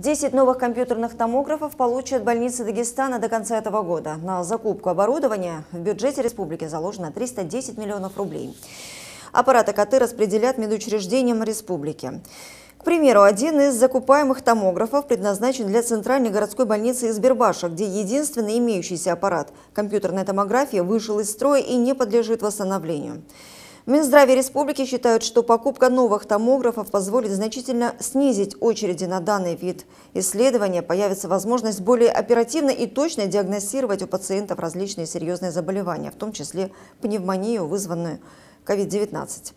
10 новых компьютерных томографов получат больницы Дагестана до конца этого года. На закупку оборудования в бюджете республики заложено 310 миллионов рублей. Аппараты КТ распределят медучреждениям республики. К примеру, один из закупаемых томографов предназначен для центральной городской больницы Избербаша, где единственный имеющийся аппарат компьютерной томографии вышел из строя и не подлежит восстановлению. В Минздраве республики считают, что покупка новых томографов позволит значительно снизить очереди на данный вид исследования. Появится возможность более оперативно и точно диагностировать у пациентов различные серьезные заболевания, в том числе пневмонию, вызванную COVID-19.